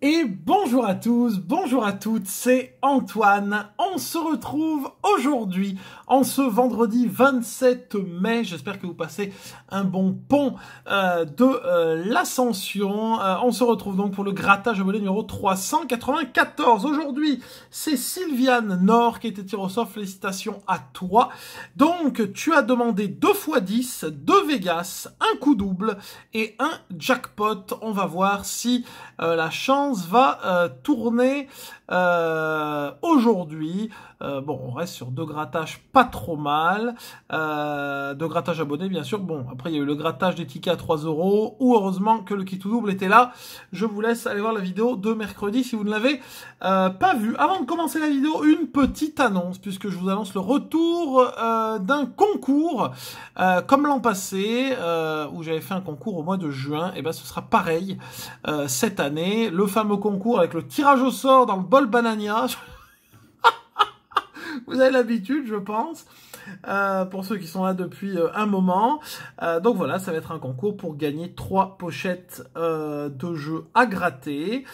Et bonjour à tous, bonjour à toutes, c'est Antoine on se retrouve aujourd'hui, en ce vendredi 27 mai. J'espère que vous passez un bon pont euh, de euh, l'ascension. Euh, on se retrouve donc pour le grattage volet numéro 394. Aujourd'hui, c'est Sylviane Nord qui était tirée au sort. Félicitations à toi. Donc, tu as demandé 2 x 10, 2 Vegas, un coup double et un jackpot. On va voir si la chance va tourner aujourd'hui. Euh, bon, on reste sur deux grattages pas trop mal. Euh, deux grattages abonnés, bien sûr. Bon, après, il y a eu le grattage des tickets à trois euros. Ou heureusement que le kit tout double était là. Je vous laisse aller voir la vidéo de mercredi si vous ne l'avez euh, pas vue. Avant de commencer la vidéo, une petite annonce, puisque je vous annonce le retour d'un concours. comme l'an passé, où j'avais fait un concours au mois de juin, et eh ben ce sera pareil cette année. Le fameux concours avec le tirage au sort dans le bol banania. Vous avez l'habitude, je pense, euh, pour ceux qui sont là depuis euh, un moment. Euh, donc voilà, ça va être un concours pour gagner trois pochettes de jeux à gratter.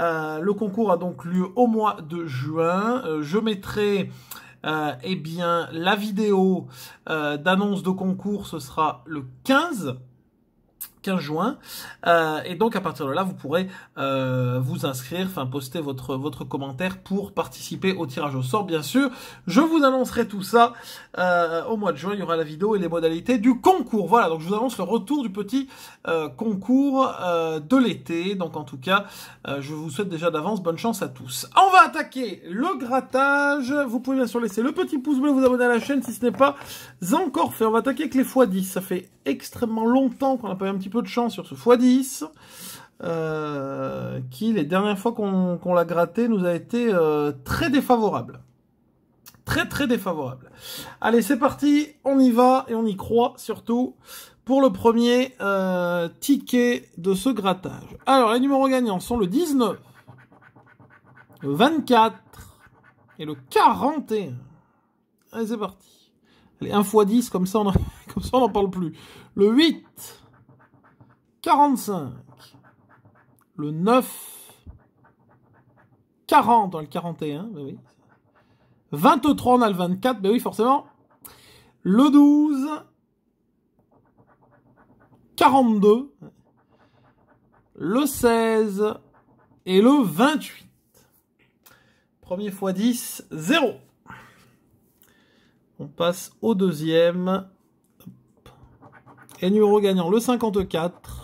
le concours a donc lieu au mois de juin. je mettrai... eh bien, la vidéo d'annonce de concours, ce sera le 15 15 juin. Euh, et donc à partir de là, vous pourrez euh, vous inscrire, enfin poster votre, votre commentaire pour participer au tirage au sort, bien sûr. Je vous annoncerai tout ça euh, au mois de juin. Il y aura la vidéo et les modalités du concours. Voilà, donc je vous annonce le retour du petit concours de l'été. Donc en tout cas, je vous souhaite déjà d'avance bonne chance à tous. On va attaquer le grattage. Vous pouvez bien sûr laisser le petit pouce bleu, vous abonner à la chaîne si ce n'est pas encore fait. On va attaquer avec les x10. Ça fait extrêmement longtemps qu'on n'a pas eu un petit peu peu de chance sur ce x10, euh, qui, les dernières fois qu'on l'a gratté, nous a été euh, très défavorable. Très, très défavorable. Allez, c'est parti, on y va, et on y croit, surtout, pour le premier euh, ticket de ce grattage. Alors, les numéros gagnants sont le 19, le 24 et le 41. Allez, c'est parti. Allez, 1 x 10, comme ça on n'en parle plus. Le 8, 45. Le 9. 40 dans le 41, ben oui. 23, on a le 24, ben oui, forcément. Le 12. 42. Le 16. Et le 28. Premier fois 10, 0. On passe au deuxième. Et numéro gagnant, le 54.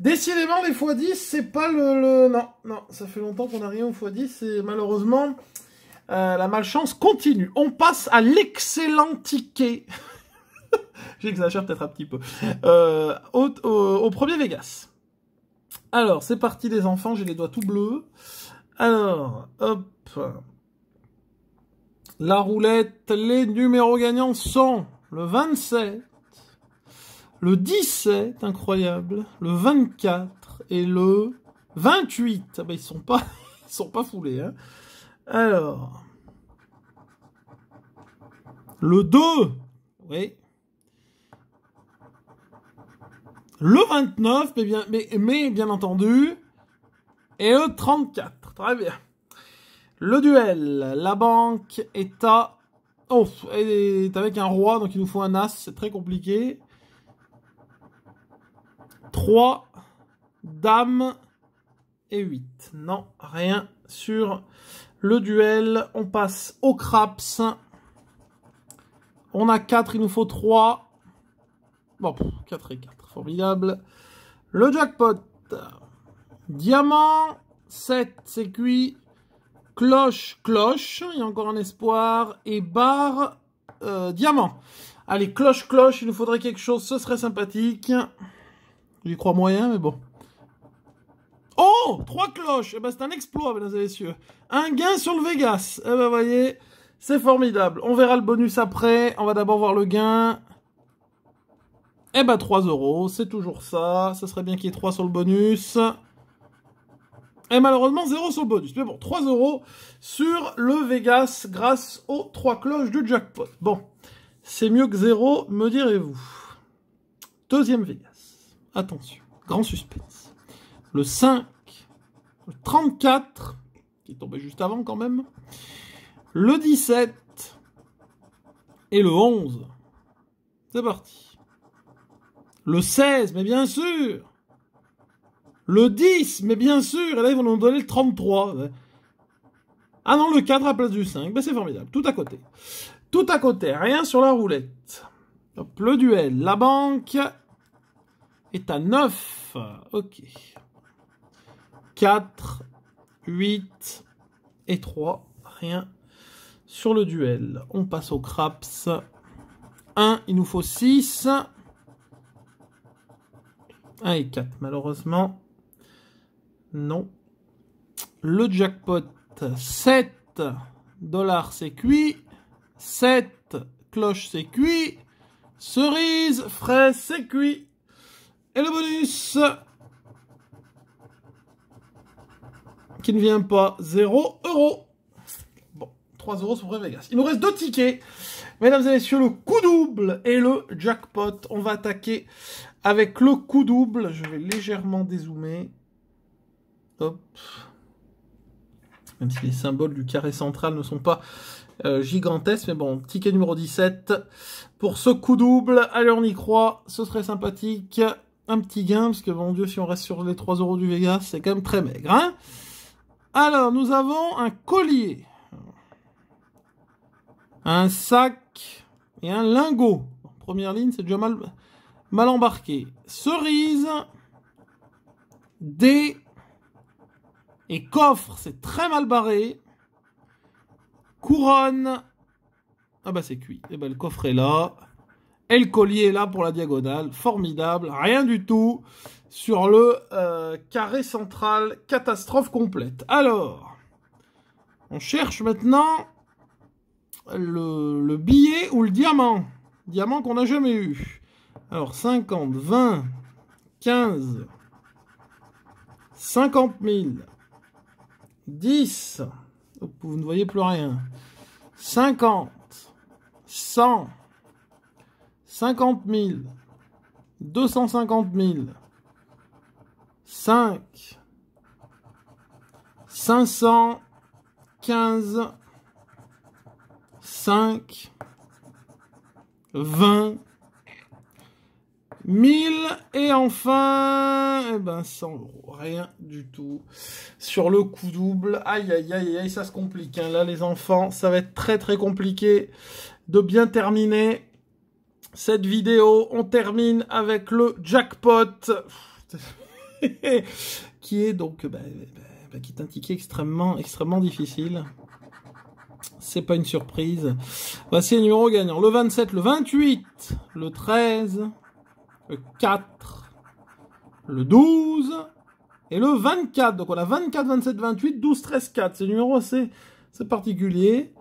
Décidément, les x10, c'est pas le, Non, non, ça fait longtemps qu'on n'a rien aux x10 et malheureusement, euh, la malchance continue. On passe à l'excellent ticket. J'exagère peut-être un petit peu. Euh, au, au, premier Vegas. Alors, c'est parti les enfants, j'ai les doigts tout bleus. Alors, hop. La roulette, les numéros gagnants sont le 27, le 17, incroyable, le 24 et le 28. Ah ben, ils sont pas, sont pas foulés. Hein. Alors, le 2, oui. Le 29, mais bien, entendu, et le 34. Très bien. Le duel, la banque est à... Oh, est avec un roi, donc il nous faut un as, c'est très compliqué. 3, dame et 8. Non, rien sur le duel. On passe au craps. On a 4, il nous faut 3. Bon, 4 et 4, formidable. Le jackpot. Diamant, 7, c'est cuit. Cloche, cloche, il y a encore un espoir. Et barre, euh, diamant. Allez, cloche, cloche, il nous faudrait quelque chose, ce serait sympathique. J'y crois moyen, mais bon. Oh Trois cloches Eh ben, c'est un exploit, mesdames et messieurs. Un gain sur le Vegas. Eh ben, voyez, c'est formidable. On verra le bonus après. On va d'abord voir le gain. Eh ben, 3 euros, c'est toujours ça. Ça serait bien qu'il y ait trois sur le bonus. Et malheureusement, 0 sur le bonus. Mais bon, 3 euros sur le Vegas grâce aux 3 cloches du jackpot. Bon, c'est mieux que 0, me direz-vous. Deuxième Vegas. Attention, grand suspense. Le 5, le 34, qui est tombé juste avant quand même. Le 17 et le 11. C'est parti. Le 16, mais bien sûr. Le 10, mais bien sûr. Et là, ils vont nous donner le 33. Ah non, le 4 à place du 5. Ben, c'est formidable. Tout à côté. Tout à côté. Rien sur la roulette. le duel. La banque et à 9. Ok. 4, 8 et 3. Rien sur le duel. On passe au craps. 1, il nous faut 6. 1 et 4, malheureusement. Non. Le jackpot, 7 dollars, c'est cuit. 7 cloches, c'est cuit. Cerise, fraise, c'est cuit. Et le bonus qui ne vient pas. 0 euros. Bon, 3 euros sur Vegas. Il nous reste deux tickets. Mesdames et messieurs, le coup double et le jackpot. On va attaquer avec le coup double. Je vais légèrement dézoomer. Hop. Même si les symboles du carré central ne sont pas euh, gigantesques. Mais bon, ticket numéro 17. Pour ce coup double, allez on y croit. Ce serait sympathique un petit gain, parce que mon Dieu, si on reste sur les 3 euros du Vegas, c'est quand même très maigre. Hein. Alors, nous avons un collier, un sac et un lingot. première ligne, c'est déjà mal, mal embarqué. Cerise, D et coffre, c'est très mal barré. Couronne, ah bah c'est cuit. Et eh bah ben, le coffre est là. Et le collier est là pour la diagonale. Formidable. Rien du tout sur le euh, carré central. Catastrophe complète. Alors, on cherche maintenant le, le billet ou le diamant. Diamant qu'on n'a jamais eu. Alors, 50, 20, 15, 50 000, 10, vous ne voyez plus rien, 50, 100, 50 000, 250 000, 5, 515, 5, 20, 1000 et enfin, eh ben 100 euros, rien du tout sur le coup double. Aïe aïe aïe aïe, ça se complique. Hein. Là les enfants, ça va être très très compliqué de bien terminer cette vidéo, on termine avec le jackpot qui est donc bah, bah, bah, qui est un ticket extrêmement extrêmement difficile. C'est pas une surprise. Voici les numéros gagnants le 27, le 28, le 13, le 4, le 12 et le 24. Donc on a 24, 27, 28, 12, 13, 4. C'est numéro assez, assez particulier.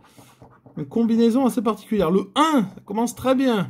Une combinaison assez particulière. Le 1, ça commence très bien.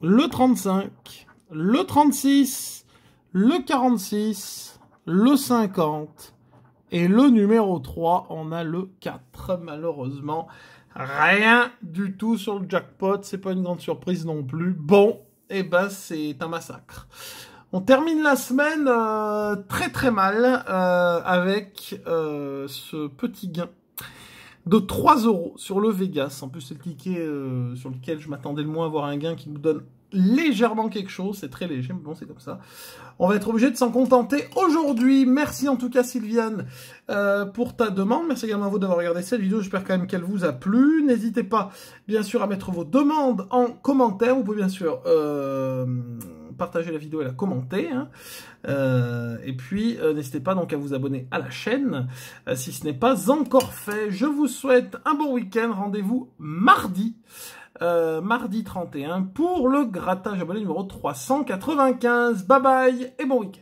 Le 35, le 36, le 46, le 50 et le numéro 3, on a le 4 malheureusement. Rien du tout sur le jackpot, c'est pas une grande surprise non plus. Bon, et eh ben c'est un massacre. On termine la semaine euh, très très mal euh, avec euh, ce petit gain de 3 euros sur le Vegas. En plus, c'est le ticket euh, sur lequel je m'attendais le moins à avoir un gain qui nous donne légèrement quelque chose. C'est très léger, mais bon, c'est comme ça. On va être obligé de s'en contenter aujourd'hui. Merci en tout cas, Sylviane, euh, pour ta demande. Merci également à vous d'avoir regardé cette vidéo. J'espère quand même qu'elle vous a plu. N'hésitez pas, bien sûr, à mettre vos demandes en commentaire. Vous pouvez bien sûr... Euh, partager la vidéo et la commenter. Hein. Euh, et puis, euh, n'hésitez pas donc à vous abonner à la chaîne euh, si ce n'est pas encore fait. Je vous souhaite un bon week-end. Rendez-vous mardi, mardi 31 pour le grattage abonné numéro 395. Bye bye et bon week-end.